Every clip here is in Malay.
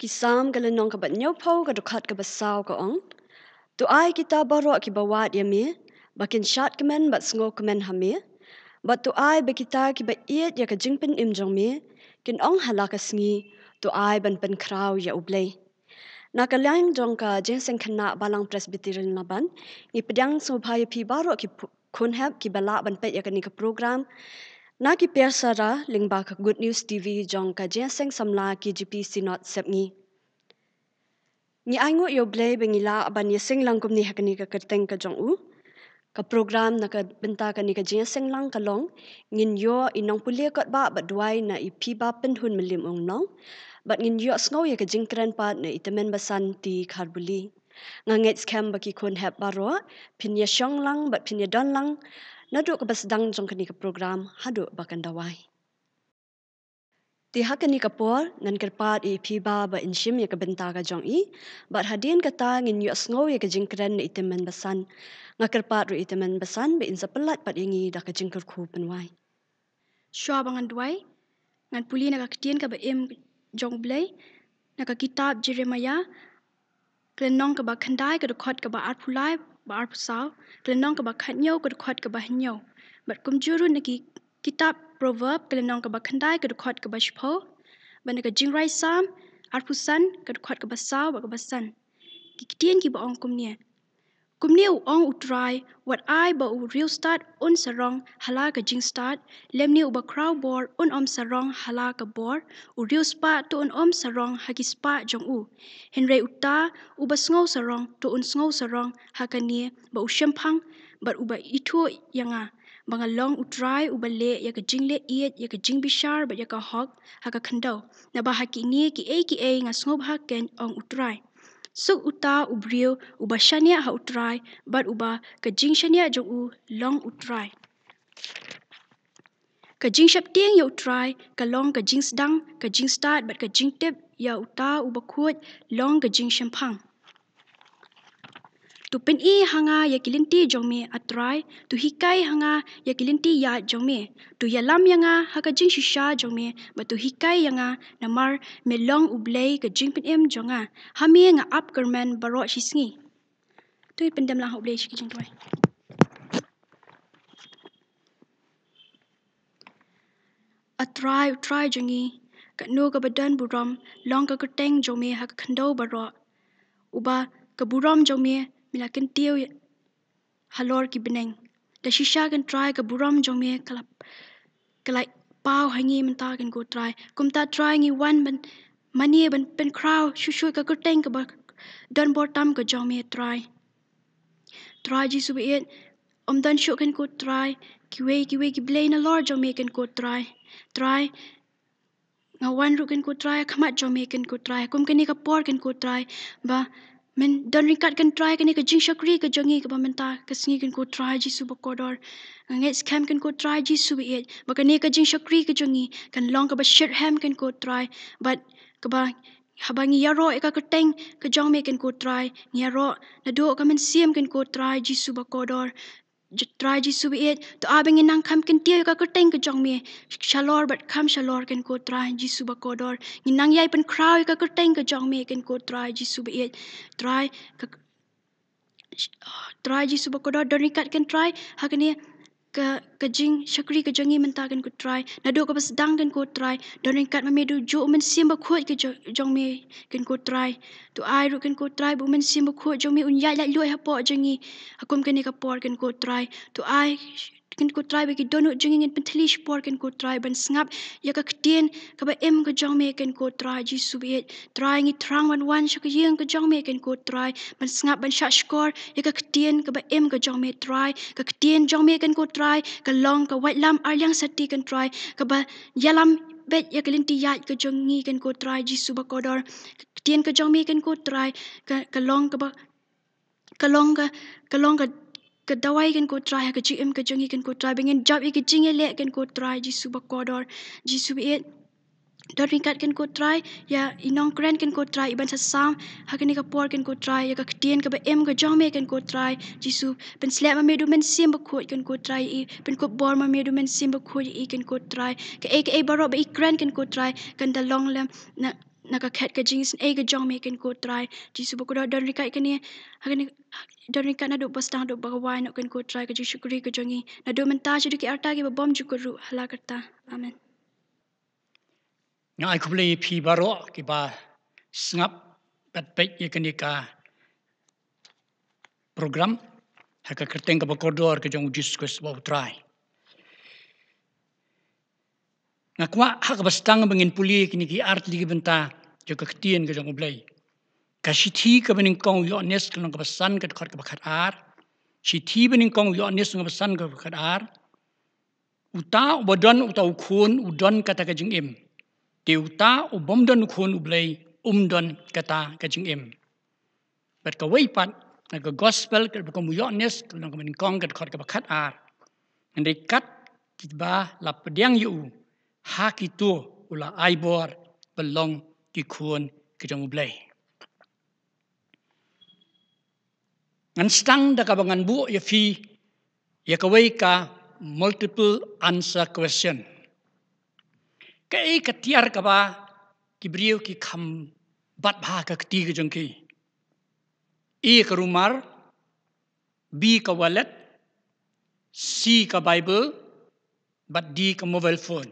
กิสามกัลนองกับเนียวพูกับดุขัดกับสาวกับอง ตัวไอ้กิตาบารอกิบวาดยามีบักินชัดกันบัดสงกันฮามีบัดตัวไอ้บักิตากิบเอียดยากจึงเป็นอิมจงมีกินองฮัลากัสงีตัวไอ้บันเป็นคราวยาอุบเลยนักเลี้ยงจงกับเจนสังคณะบาลังเพรสบิติรินลาบันยิปยังสุภายพีบารอกิคุณเฮบกิบลาบันเป็ดยากนิ้กับโปรแกรม na ki pier sara lingba ka good news tv jong ka jeng seng samla ki gp sinot sepni ni aingo yo blay bengila aban ye seng langkum ni hakni ka kerteng ka jong u ka program na ka binta ka ni ka jeng seng lang ka long ngin yo inong pulie kot ba ba dwai na i pi ba pen hun milim ong no but ngin yo snow ye ka jeng kran pa na itamen basan ti kharbuli nga ngets kham ba ki khon hep ba ro pin ye shong lang but pin ye don lang Nadu ke besedang jong kini ke program hadu bakan dawai. Tiha kini ke por ngan kerpat i piba ba insim ya ke bentaga jong i, bar hadian kata ngin yu asngo ya ke jingkren na itemen besan, ngak kerpat ru itemen besan be insa pelat pat ingi da ke jingkur ku penwai. Shua bangan dawai, ngan puli na ka ketien ka ba im jong blay, na ka kitab jiremaya, Kelenong ke bakhandai ke dekot ke ba pulai bar pasal kelenong ke bakat nyau ke dekat ke bah nyau bat kum juru nagi kitab proverb kelenong ke bakandai ke dekat ke bah pho bana ke jing rai sam arpusan ke dekat ke basau ke basan kikitian ki ba ong kum nia กุมนียวอองอุตรายวัดไอบ่อุริยวสตาร์ดอุนสรองฮลากะจิงสตาร์ดเลมนียวบ่คราวบอร์อุนอมสรองฮลากะบอร์อุริยวสปาตุอุนอมสรองฮักิสปาจงอูเฮนเรย์อุตาอุบะสงอสรองตุอุนสงอสรองฮักะเนียบ่อุชัมพังบัดอุบะอิทัวยังอ่ะบังลองอุตรายอุบะเลยะกะจิงเลเอียดยะกะจิงบิชาร์บัดยะกะฮอกฮักกันดโดนะบะฮักกิเนียกิเอกิเองะสงอบฮากเกนอองอุตราย suk uta ubrio uba shania ha utrai bar uba ka jing shania jo u long utrai ka jing shap tieng yo utrai ka long ka jing sdang ka jing start bad ka jing tip ya uta uba kuat long ka jing shampang tu pen i hanga ya kilinti jomi atrai tu hikai hanga ya kilinti ya jomi tu yalam yanga haka jing shisha jomi ba tu hikai yanga namar melong ublei ka jing pen em jonga hami nga up karman baro shisngi tu pen dem la hoblei shiki jing toy atrai try jingi ka no ka badan buram long ka kuteng jomi hak khando baro uba ka buram jomi Mila kan tiu halor ki beneng. Da shisha kan try ka buram jong me kalap kalai pau hangi menta kan go try. Kum ta try ngi one ban mani ban pen crowd shu shu ka kuteng ka don bor tam ka jong me try. Try ji subi et om dan shu kan go try. Ki wei ki wei ki blain a lor jong me kan go try. Try ngawan ru kan go try kamat jomi kan go try kum kini kapor kan go try ba men dan ringkat kan try kan ke jing syukri ke jengi ke pemerintah ke sengi kan ku try ji subuh kodor ngai scam kan ku kan try ji subi it maka ni ke jing syukri ke jengi kan long ke bashir ham kan ku try but ke ba habangi ya ro ka keteng ke jong kan ku try ni ya ro na do men siam kan ku try ji subuh kodor jatrai ji subi et to abing nang kham kin tiyo ka kuteng ke jong mi shalor but kham shalor ken ko trai ji suba ko dor ngin nang yai pen krau ka kuteng ke jong mi ken ko trai ji subi et trai ka trai ji suba ko dor donikat ken trai hakni ke kejing syakri ke jengi mentakan ku try nadu ke sedang kan ku try dan ingkat memedu ju men simba ku ke jong me kan ku try tu ai ru kan ku try bu men simba ku jong me unya la lu ha jengi aku kan ni ka por kan ku try tu ai kan ko try ki donut jing ngin pentlish por kan ko try ban sngap ya ka ktien ka ba em ka jong me kan ko try ji subet try ngi trang wan wan shuk yin ka jong me kan ko try ban sngap ban shash kor ya ka ktien ka ba em ka jong me try ka ktien jong me kan ko try ka long ka wat lam ar yang sati kan try ka ba yalam bet ya kelinti ya ka jong ngi kan ko try ji subakodor ktien ka jong me kan ko try ka ka long ka ba ka long ka ka long ka ke dawai kan ko try ke jim ke jengi kan ko try bengen job ye ke jingi le kan ko try ji suba kodor ji subi et dor ringkat kan ko try ya inong kren kan ko try iban sasam hakani ka por kan ko try ya ka ktien ka em ke jong me kan ko try ji su pen slap ma me du men sim ba ko kan ko try i pen ko bor ma me du men sim ba ko i kan ko try ke ek e baro ba i kan ko try kan da long lem na nak kat ke jing sin ega eh, jong me ko try ji su bu don rikai ke ni ha ni don rikai na do pas tang do ba wai nak ko try ke ji syukuri ke jong ni na do menta ji ki arta ke bom ju ko hala kata amen nga ai kubli pi baro ki ba snap pat pe ye ke ni ka program ha ka kerteng ke ba ko do ar ke jong ji su ko try nga kwa hak bastang bengin puli kini ki art li gibenta jo ka ktien ga jong blai ka shithi ka benin kong yo nes klong ka basan ka khat ka khat ar shithi benin kong yo nes ngo basan ka khat ar uta ubadon uta ukhun udon kata ka jing em te uta ubom don khun ublai um don kata ka jing em bet ka wei pat na ka gospel ka ka mu yo nes klong ka benin kong ka khat ka khat ar ndai kat kitba lap diang yu haki tu ula aibor belong ki kun ki jong blai ngan stang da kabangan bu ye ya fi ye ya ka ka multiple answer question ka e ka tiar ka ba ki brio ki kham bat ba ka ti ki jong ki e ka rumar b ka wallet c ka bible but d ka mobile phone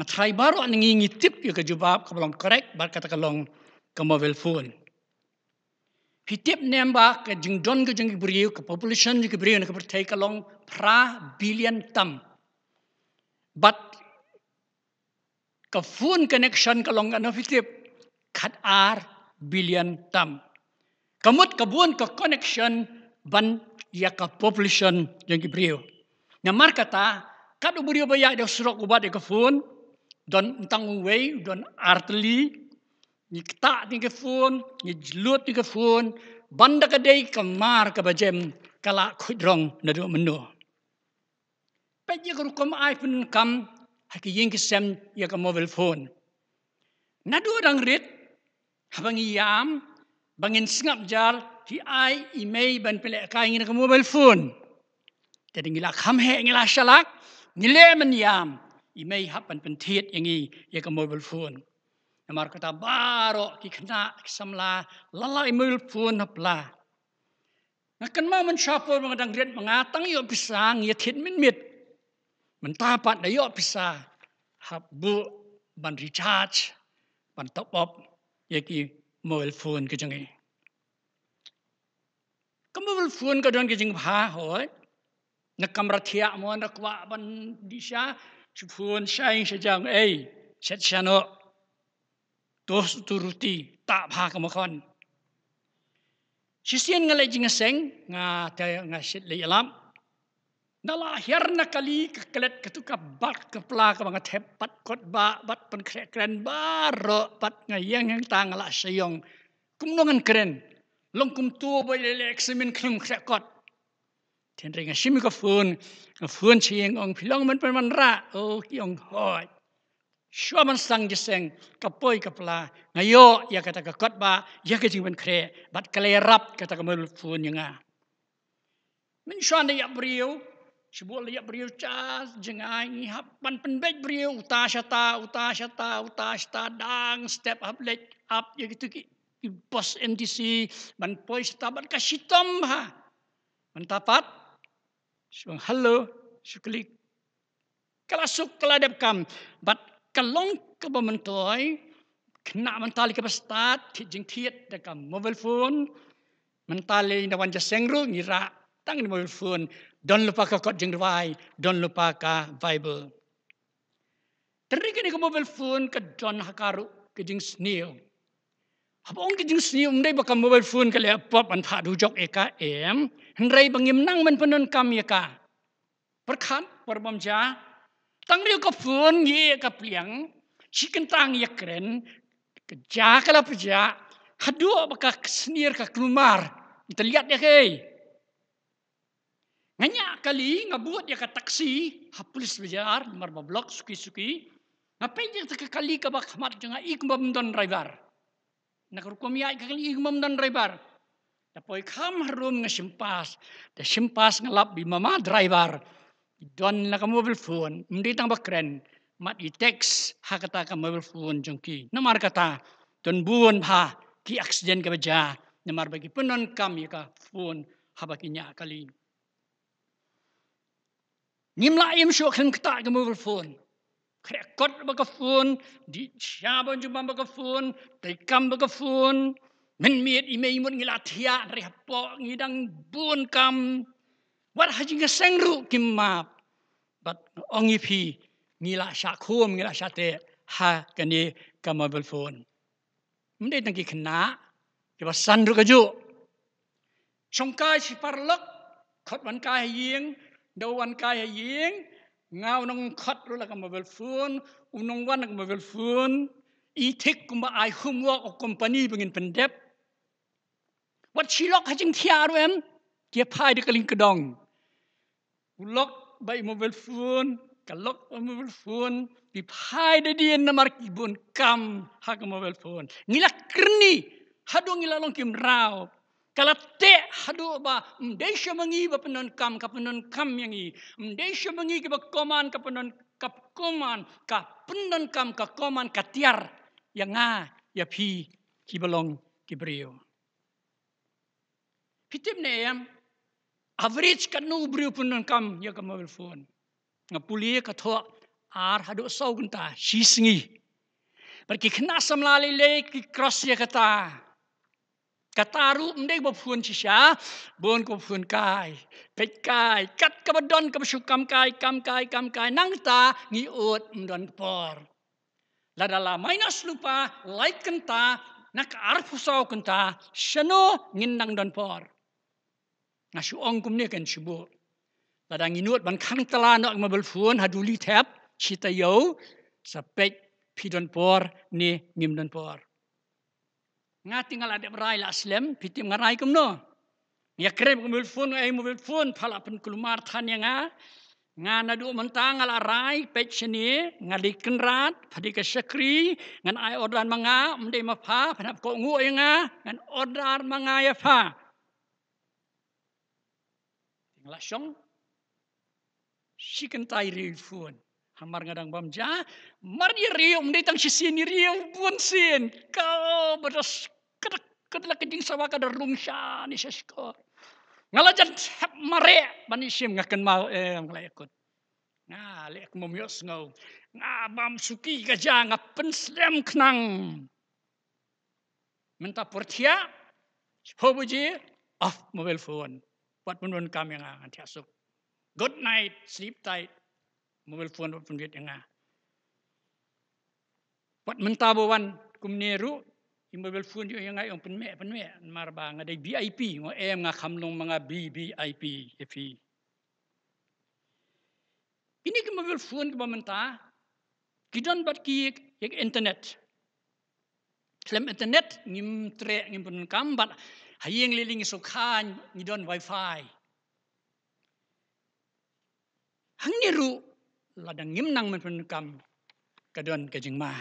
Matai baru bare og ingen i tip jo ke jubab ka long korek bar ka ka long ka mobile phone. Pi tip nem ba ka jing don ka jing buri population ji ka nak ka per take long pra billion tam. But ka phone connection ka long ka no pi khat ar billion tam. kemud ka buon ka connection ban ya ka population jing ki Nampak Na mar kata ka do buri ba ya de srok ubat ka phone don tang wei don artli ni kta ting ke fon ni jlut ting ke fon banda ke dei kemar ke bajem kala khudrong na do menu pe ji ru kom ai pun kam ha ki ying ke sem ya ke mobile phone. na do dang rit ha bang iam bang in singap jar ki ai imei ban pele kai ngin ke mobile fon jadi ngila kham he ngila shalak ngile men iam i mei hap an pen thiet i ngi i ka moi bel phuon na mar kata ba ro ki khna sam la la la i mul phuon na pla na kan ma man sha po ma dang ret ma nga tang yo pisang ye thit min mit man ta pat da yo pisa hap bu ban recharge ban top up ye ki moi bel phuon ki jang ngi kam bel phuon ka don ki jing pha hoy na kamra thia mo na kwa ban di sha Și pun și aici și ziang, ei, și așa nu, dos turuti, ta pa că măcon. Și sien ngă legi ngă seng, ngă te ngă și le ilam, ngă la hier na kali, că kălet că tu ca bat că pla că mă te pat kot ba, bat pân kre kren ba, ro, bat ngă yeng yeng ta ngă la se yong, cum nu ngă kren, lung cum tu bă le le eximin kren kre kot, ทนเรงชิมก็ฟืนก็ฟืนเชียงองพี่ลองมันเป็นมันระโอ้ยองหอยชัวมันสั่งจะเซงกับป่อยกับปลาไงโยอยากกะตะกกดบาอยากกะจึงเป็นเครบัดกะเลรับกะตะกมือฟืนยังไงมันชวนได้ยับเรียวชบวลยับเรียวจ้าจึงไงฮับมันเป็นเบ็ดเรียวอุตาชะตาอุตาชะตาอุตาชะตาดังสเต็ปอัพเล็กอัพอย่างที่กี้อีบอสเอ็นทีซีมันป่อยสตาบันกะชิตอมฮะมันตาปัด Sun hello, sukli. Kalau suk kalau dia kam, bat kalong ke bermentoi, kena mentali ke pesat, tijing tiat dekam mobile phone, mentali nawan jasengru ngira tang mobile phone, don lupa ke kot jeng rwai, don lupa ke bible. Terikat ni ke mobile phone ke don hakaru ke jeng sniu. Apa orang kejung sini, mereka bakal mobile phone kali apa, pan pak dujok eka eh, em, mereka bangim nang men penon kam eka. Eh, Perkat, perbomja, tang dia ke phone, ye eka pliang, chicken tang ye keren, kerja kala peja, kedua bakal kesenir ke lah, kelumar, kita lihat ya kei. Nganya kali ngabuat ya ke taksi, hapulis bejar, nomor bablok, suki-suki, ngapain ya ke kali ke bakhmat jangan ikut driver. Driver. Nak rukum ya kagal igmam dan driver. Tapi kam harum nga simpas, da simpas nga lap mama driver. Don nak mobil phone, mdi tang bakren, mat i text hakata kam mobil phone jongki. Na mar kata, don buon ha, ki accident ka baja, na bagi penon kam ka phone habaki nya kali. Nimla im shokhen kata ka mobile phone. Kreia Gott über Gefühlen, die Schaben und Jumba über Gefühlen, die Kamm über Gefühlen, wenn mir die Mehl und Gelatia und Rehapo und Gedang Buhn kam, war hat sie gesengru gemab, bat ongifi, ngila Schakum, ngila Schate, ha, gani, kamma über Gefühlen. Und ich denke, ich kenne, ich war Sandro Gaju, Songkai si parlok, kot wan kai hiying, do wan kai hiying, งาวนงขัดรู้แล้วก็มาเวลฟูนอุนงวันก็มาเวลฟูนอีทิกกุมาไอคุมวัวของคอมพานีเป็นเงินเป็นเด็บวัดชีล็อกให้จิงเทียรู้เอ็มเกียพายเด็กกลิงกระดองอุล็อกใบมาเวลฟูนกระล็อกมาเวลฟูนปีพายเดดีนนมาร์กิบุนคำหักมาเวลฟูนนี่ละครนี้ฮัดวงนี่ละลงกิมราว kala te hadu ba hmm, mdeisha mangi ba penon kam ka penon kam yang i mdeisha mangi ba koman ka penon ka koman ka penon kam ka koman ka tiar yang a ya pi ki belong ki brio pitim ne yam average ka nu brio penon kam ya ka mobile phone ngapuli ya ka tho ar hadu sau gunta shisngi berki kena samlali le ki cross ya kata ta กตารูมได้บ่พวนชิชาบนกบพวนกายเป็ดกายกัดกบดอนกบชุกกมกายกรรมกายกรรมกายนั่งตางีอดมดอนปอร์ละดาลาไมนัสลูปาไลกันตานักอาร์ฟุสาวกันตาชโนงินนังดอนปอร์นะชูองกุมเนี่ยกันชูบูละดังอินวดมันขังตลาดอกมาบลฟวนฮัดูลีแทบชิตาโยสเปกพี่ดอนปอร์นี่งิมดอนปอร์ nga tingal adep rai la slem pitim nga rai kum no ya krem kum bil fun ai eh, mobil fun phala pen kulmar than ya ah. nga nga na du mentang ala rai pe chni nga di kenrat phadi ka sekri ngan ai odran manga mde ma pha phanap ko ngu ai nga ah. ngan odran manga ya pha tingla shong shikentai ril fun Ang ngadang bam ja, marni riyum di tang sisin riyum pun sin. Kau beras kedek kedek kencing sawa kada rungsha ni sesko. Ngalajan hep mare manisim ngakan mal eh ngalai ikut. Ngalai ikut memios ngau. Ngabam suki gajah ngapen slam kenang. Minta portia, hobuji, off mobile phone. Buat pun kami ngantiasuk. Good night, sleep tight. มือเฟือนฟุ่มเฟือยังไงปัดมันตาบวันคุมเนรุอิมเบลฟูนยังไงองเป็นแม่เป็นแม่มาบางได้บีไอพีงอเอ็มงาคำลงมางาบีบีไอพีเอฟีอินี่ก็มาเบลฟูนก็มาเมนตากี่ดันบัดกี้ยังอินเทอร์เน็ตเคลมอินเทอร์เน็ตงิมเทรงิมปนกำบัดหายังเลลิงสุขานยี่ดันไวไฟหังนี่รู้ la dang ngim nang men kam ka don ka jing ma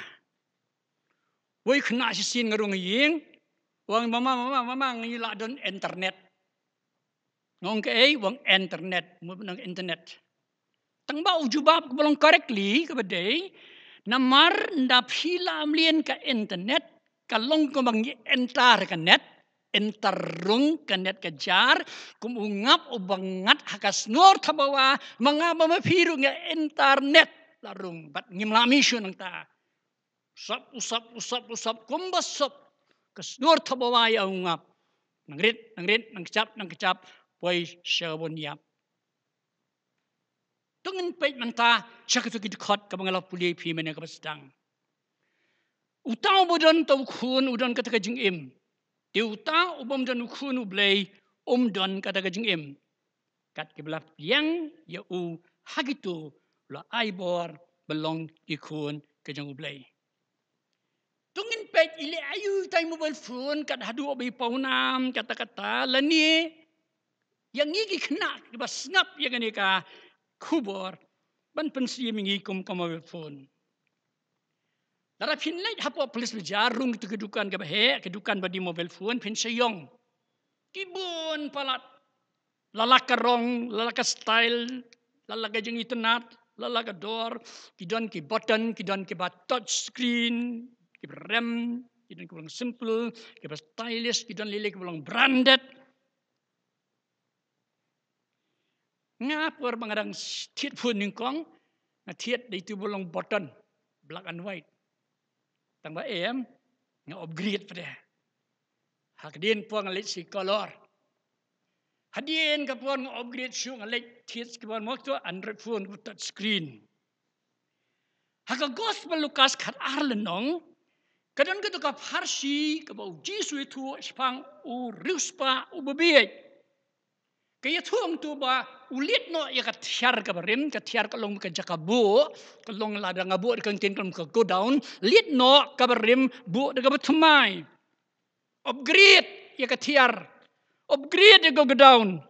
woi khna si sin ngarung yin wang mama mama mama ngi la don internet ngong ke ai wang internet mu nang internet tang ba ujubab ko belong correctly ka bede namar nda phila amlien ka internet ka long ko mang enter ka net entarung kanet kejar kumungap ubangat hakas nur tabawa mga mamapiru nga internet larung bat ngimla mission ang ta sap usap usap usap kumbasop kas nur tabawa ya ungap nangrit nangrit nang kecap nang kecap poy shabon ya tungin pait man ta chakatukit khot ka mga lapuli pi mena ka basdang utaw bodon tawkhun udon katakajing im Diuta ubom dan ukun ublei om um don kata kajing im. Kat kebelah yang ya u hagitu la aibor belong ikun kajing ublei. Tungin pet ile ayu tai mobile phone kat hadu obi paunam kata-kata lani yang ngigi kena ba snap yang ni ka kubor ban pensi mingi kum kum mobile phone. แล้วถ้าพินไล่ฮับว่าพลิสเจารุงตึกดูกันกับเฮกดูกันบดีโมเบลฟวนเพนชยองกิบุนปลัดละลักกระรองละลักสไตล์ละลักยังอิตนัดละลักกระดอร์กิดอนกิบอตันกิดอนกิบัตทัชสกรีนกิบเรมกิดอนกิบลองซิมเพลกิบสไตลิสกิดอนลิลิกิบลองแบรนด์ด์งาปัวบางอย่างทิศพูนหนึ่งกองทิศในตัวบลองบอตันแบล็กแอนด์ไวท์ตั้งว่าเอมเงาอบกรีดไปเดหักดินพวงลิศกอลอร์หักดินกับพวงอบกรีดชูงลิศทิศกับพวงมอกตัวอันรฟูนบุตรสกรีนหากกอสเปลูกัสขัดอาร์ลนองกระดอนก็ตกับฮาร์ชีกับเอาจีสุยทัวสปังอูริสปาอูบบีเอ Kaya tuang tu ba ulit no ya ka tiar ka barin ka tiar ka long ka jakabu ka long lada ngabu ka kentin ka ka go down lit no ka barim bu de ka betumai upgrade ya ka tiar upgrade ya go go down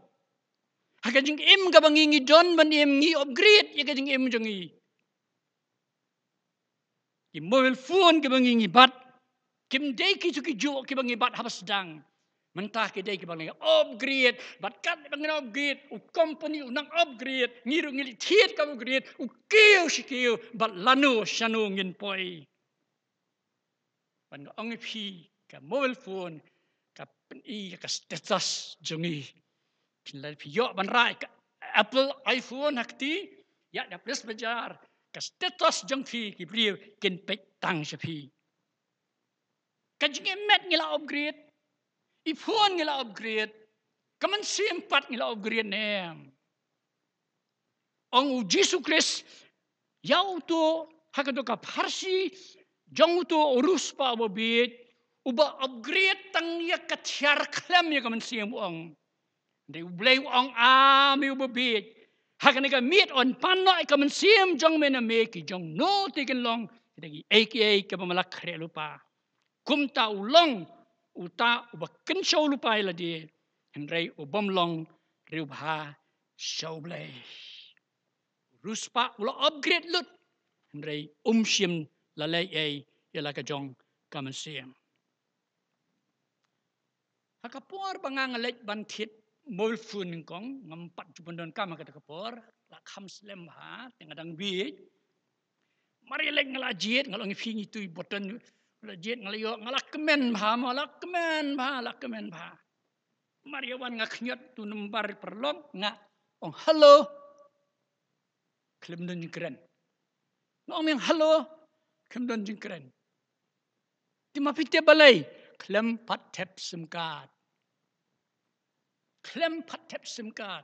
haka jing im ka bangingi don ban im ngi upgrade ya ka jing im jingi ki mobile phone ka bangingi bat kim dei ki chuki ju ki bangingi bat habas dang Mentah kita ke bangga upgrade, bakat bangga upgrade, u company u nang upgrade, ngiru ngiri tiat kamu upgrade, u kiu si kiu, bat lano shanu ngin poi. Bangga ongi pi ke mobile phone, ke peni ke status jengi. Pinlah pi yo banrai ke Apple iPhone hakti, ya dah plus bejar ke status jeng pi ke beliau kin pek tang si pi. Kajingi met ngila upgrade, i phuan ngila upgrade kaman sim pat ngila upgrade ne ang u jesu christ yau to hakato ka parsi jong to urus pa bo bit uba upgrade tang ya kathyar klam ya kaman sim ang de blew ang a mi ya bo bit hakani ka meet on pan no kaman sim jong me na make jong no tigen long dagi aka ka malakre lupa kumta ulong uta uba kencau lupa ila dia henrei uba melong riubha show blay ruspa ulo upgrade lut henrei umsim lalai ai ila ka jong kamasiam hakapor bangang lek ban thit mol fun kong ngam pat jupun don kam ka kapor la kham slem ha tengadang bi mari lek ngalajit ngalong fingi tu button Lo jit ngelio ngalak kemen pa, ngalak kemen pa, ngalak kemen pa. Mariawan ngak nyot tu nembar perlong ngak ong hello. Klem dun jengkeren. Ngak ong hello. Klem dun jengkeren. Di ma pitia balai. Klem pat tep semkat. Klem pat tep semkat.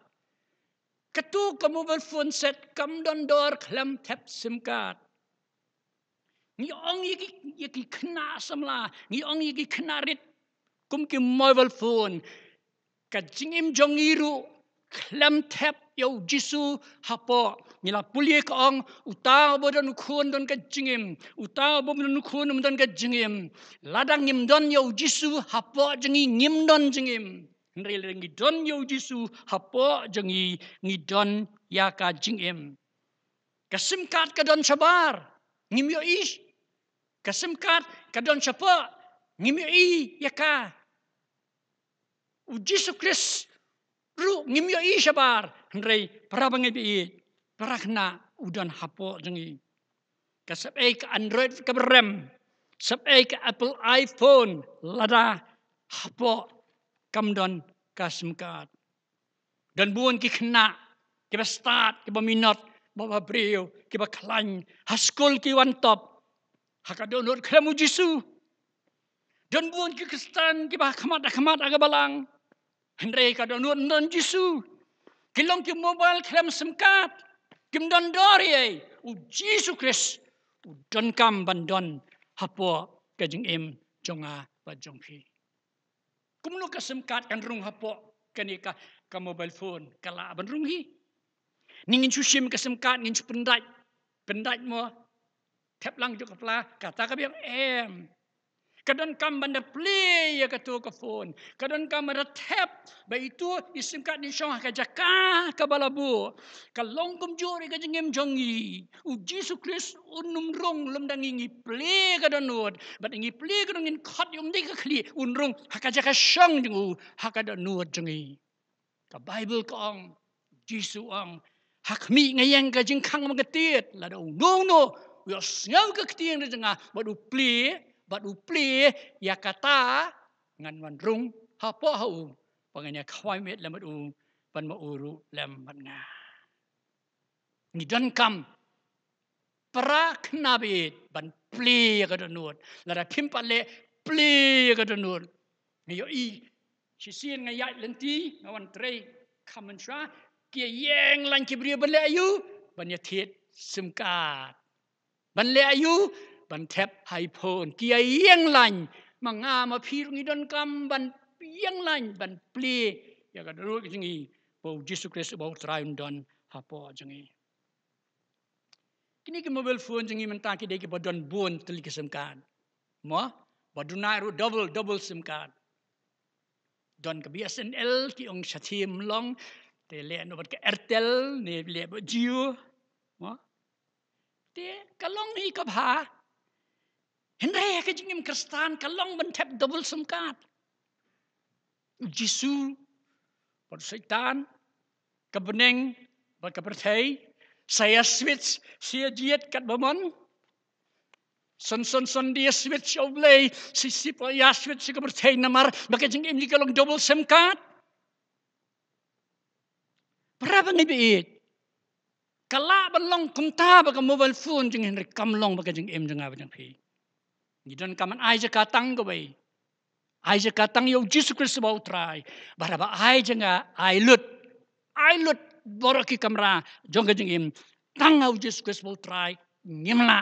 Ketu kamu berfun set kam don dor klem tep semkat. Nie ong ek ek knas amla, nie ong ek knarit kom ke mobile phone. Ka jingim jongiru klem tap yo jisu hapo. Nila pulie ka ong uta bodon khun don ka jingim, uta bodon khun don ka jingim. Ladang ngim don yo jisu hapo jingi ngim don jingim. Nrel ngi don yo jisu hapo jingi ngi don ya ka jingim. Kasimkat ka don sabar. Ngim yo ish kasimkat kadon chapa ngimi i yaka u Jesus christ ru ngimi i shabar ngrei prabang bi prakhna udan hapo jengi kasab ek android kabrem sab ek apple iphone lada hapo kamdon kasimkat dan buan ki kena ki start ki minot bapa brio ki ba klang haskul ki one top haka donor kremu jisu don buon ki kristan ki ba khamat da khamat aga balang hendre ka donor non jisu kilong ki mobile krem semkat kim don dor ye eh. u jisu kris u don kam ban don hapo ka em jonga ba jong phi kumno ka semkat kan rung hapo kanika ka mobile phone kala ban rung hi ningin chu shim ka semkat ningin chu pendai mo Teplang juga pula. Kata ke biar em. Kadun kam benda play ya ketua ke phone. Kadun kam retep. Baik itu isim kat ni syong ke jaka ke balabu. Kalong kum juri ke jengim jongi. Uji suklis unum rung lem dan ingi play ke danud. Bat ingi play ke dungin kot yung di ke kli. Unrung haka jaka syong jengu. Haka danud jengi. Ke Bible ke ang. Jisu ang. Hakmi ngayang ke jengkang mengetit. Lada unung no we are snow ke kiti yang di tengah. Bat upli, bat upli, ya kata, ngan wandrung, hapo hau, pangannya kawai met lemat u, pan mauru lemat nga. Ni dan kam, pra knabit, ban pli ke denut, lada pimpat le, pli ke denut, ni yo i, si sien ngayat lenti, ngawan trey, kamen shwa, kia yeng lan kibriya ban le ayu, ban ya tit, simkat. บันเลอายุบันแทบไฮโพนเกียเยียงลันมังงามาพีรงีดนกรรมบันเยียงลันบันเปลี่ยอยากจะรู้จังงี้พระเยซูคริสต์บอกตรายนดนฮะพอจังงี้คินี่ก็มาเบลฟูนจังงี้มันตางกี่เด็กบัดดนบุญตลิกสมการมั้ยบัดดูนารู้ดับเบิลดับเบิลสมการดนกับ BSNL ที่องค์ชาติมลองแต่เลนอบัดกับเอร์เทลเนี่ยเลียบจิวมั้ยတဲကလုံးဤကဘာဟင်ရဲကချင်းမြခရစ်တန်ကလုံးမန်တပ်ဒဘယ်စမ်ကတ်ဂျီဆူပတ်စိတန်ကဘနင်းဘကပရထေးဆေယစဝစ်စီဂျီတ်ကတ်ဘမွန်စွန်စွန်စွန်ဒီစဝစ်ချောဘလေးစစ်စစ်ပယာစဝစ်ချကပရထေးနမာဘကချင်းအင်္ဂလိပ်ကလုံးဒဘယ်စမ်ကတ်ပရဗနိဘီအစ်กะลาบลองคุมตาบกมือบอลฟูนจึงเห็นรกำลองบกจึงเอ็มจึงอาบจึงพียี่ดันกำมันไอจะกาตั้งก็ไปไอจะกาตั้งโยจิสุคริสต์บ่าวทรายบาราบะไอจึงอาไอลุดไอลุดบรอกิกำราจงกจึงเอ็มตั้งเอาจิสุคริสต์บ่าวทรายเงียละ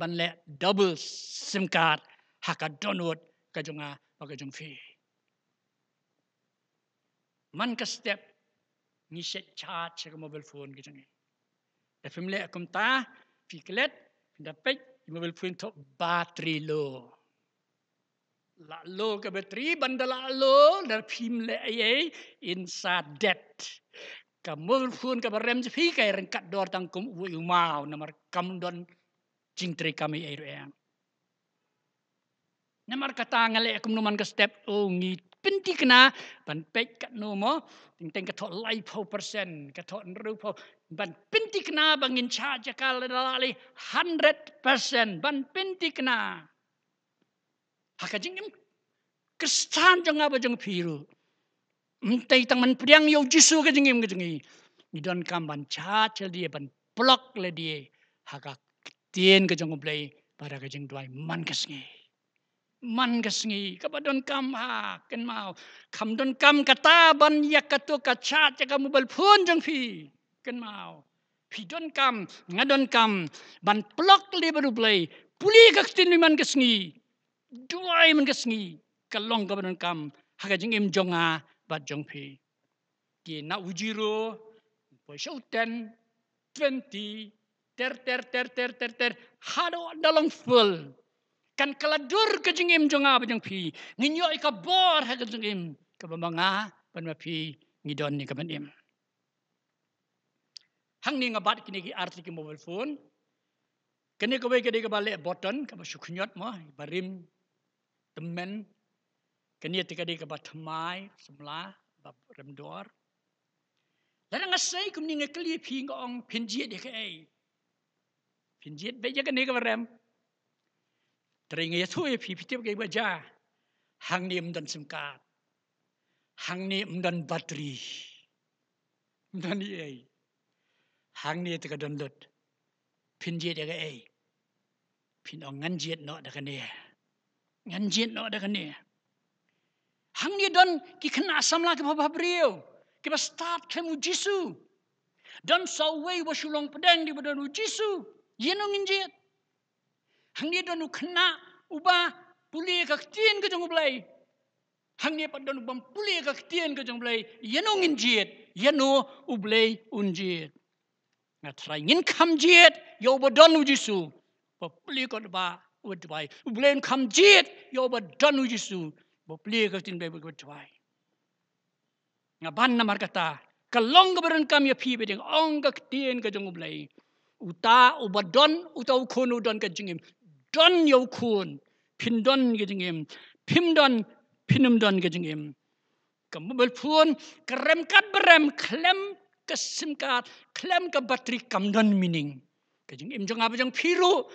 บันเล่ดับเบิลซิมการ์ฮักกัดดอนวดกจึงอาบกจึงพีมันก็สเต็ปนิเชชาร์จกับมือบอลฟูนกจึงเอ็มដែលខ្ញុំលះកំតាពីក្លេតពីដពេចខ្ញុំវិលព្រឿនថប់បាត្រីលោលាលោកបេត្រីបណ្ដាលាលោដែលភីមលះអីអី inside debt កំមូលព្រឿនកបរមជាពីកែរង្កាត់ដរតាំងគុំអ៊ូយម៉ៅណាមកំដុនជីងត្រីកំអីអីរែងណាមកតាងលះកំនុំអង្កស្ទេបអូងីពិនទីកណាបន្តិចកណូមកទាំងទាំងកថលៃផោប្រសិនកថនរូផោ ban pintik na bangin cha jakal lalali 100% ban pintik na hakajing im kristan jong aba jong piru mtei tang man priang yo jisu ke jing im ke jing i don kam ban cha chel die ban blok le die haka tien ke jong play pada ke jing duai man ke sngi man ke sngi ka ba don kam ha ken mau kam don kam kata ban yak ka tu ka cha cha ka mobile phone jong phi kan mau phi don kam nga don kam ban plok le ba play puli ka tin ni man ka sngi duai man ka sngi ka long ka ban kam ha ka jing im jonga ba jong phi ki na ujiro po shou ten 20 ter ter ter ter ter ter ha do da long full kan kaladur ka jing im jonga ba jong phi ni nyoi ka bor ha ka jing im ka ba manga ban ma phi ngidon ni ka ban im hang ning abat kini ki arti ki mobile phone kene ko ke dege balek button ka ba sukhnyot ma barim temen kene te kadi ka ba thmai semla ba rem dor la nga sei kum ning ekli ping ong pinjiet de ke pinjiet be jaga ne ka rem tringe ya thu e phi phi te ke ba ja hang ni mdan semka hang ni mdan batri mdan ni ai e. หางนี้จะกระดนหลุดพินเจียจะก็พินองงันเจียเนาะเด็กเนี่ยงันเจียเนาะเด็กเนี่ยหางนี้ดนกี่ขนาดสำลักพระพเรียวกี่มาสตาร์ทขึ้นมูจิสูดนสาวเวยว่าชุลงประเด็นดีบดนมูจิสูยันองินเจียหางนี้ดนุขนาอุบาปุลีกักเตียนก็จงอุบไลหางนี้ปัดดนุบัมปุลีกักเตียนก็จงอุบไลยันองินเจียยันโออุบไลอุนเจียងថ្លែងញញខំជាតយោបដនូយេស៊ូបព្លីកត់បាអត់ទៅឧបលេងខំជាតយោបដនូយេស៊ូបព្លីកត់ទីនបេបកត់ទៅងបានណាមរកតាកលងបរិនកំយភីបេងអងកទៀនកជងឧបលេងឧតាឧបដនឧតោខូនឧដនកជងឹមដនយោខូនភិនដនកជងឹមភិមដនភិនមដនកជងឹមកំបលភួនក្រមកាត់ប្រមក្លែម 끝심가 클렘가 바트리 감던 미닝 그중 임정 아버정 피로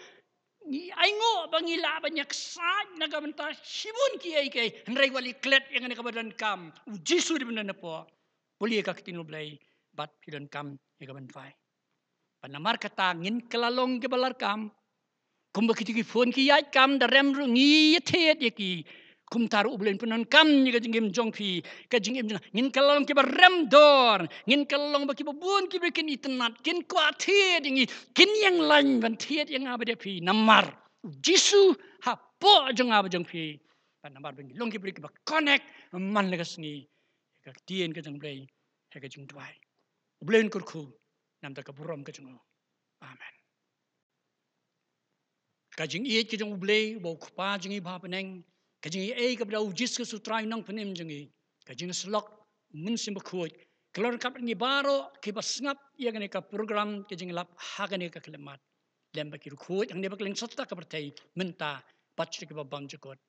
이 아이고 방이 라바냑 사 나가면다 시분 기에게 한라이 관리 클렛 영안에 가버던 감 우지수 리브는 포 볼리에 각티노 블레이 밧 피던 감 이거면 파이 pana mar kata ngin kelalong ke balar kam kum bakiti ki phone ki yaj kam da rem ru ngi yethet ye ki kum taru ublen penon kam ni ka jingim jong pi ka jingim jong ngin kalong ki rem dor ngin kalong ba ki bun ki bikin itnat kin kwa thi dingi kin yang lain ban thi yang aba de pi namar jisu ha po jong aba jong pi ba namar bing long ki bik ba connect man le gas ni ka tien ka jong ble he ka jong twai ublen kur khu nam ta ka burom ka jong amen ka jing i ki jong ble bo khpa jing i ba kajing ye ai kapda u jis kasu trai nang panim jingi kajing slok mun sim bkhuot klor kap ni baro ki bas ngap ye gane program kajing lap ha gane ka klemat lem bakir khuot ang ne bakling sotta ka pertai menta patrik ba bang jukot